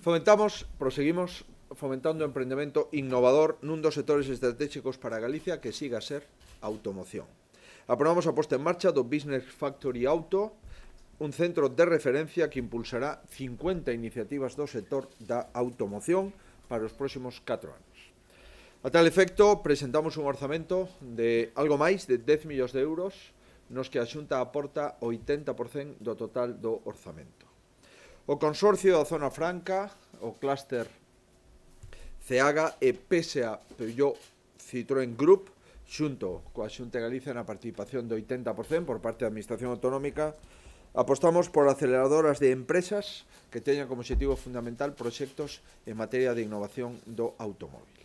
Fomentamos, proseguimos fomentando o emprendemento innovador nun dos sectores estratégicos para Galicia que siga a ser a automoción. Aprobamos a posta en marcha do Business Factory Auto, un centro de referencia que impulsará 50 iniciativas do sector da automoción para os próximos 4 anos. A tal efecto, presentamos un orzamento de algo máis de 10 millóns de euros nos que a Xunta aporta 80% do total do orzamento. O Consorcio da Zona Franca, o clúster Ceaga e PSA Peugeot Citroën Group xunto coa Xunta Galicia na participación do 80% por parte da Administración Autonómica apostamos por aceleradoras de empresas que teñan como objetivo fundamental proxectos en materia de innovación do automóvil.